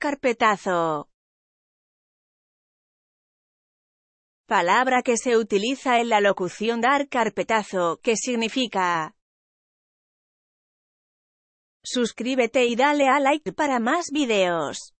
Carpetazo. Palabra que se utiliza en la locución dar carpetazo, que significa Suscríbete y dale a like para más videos.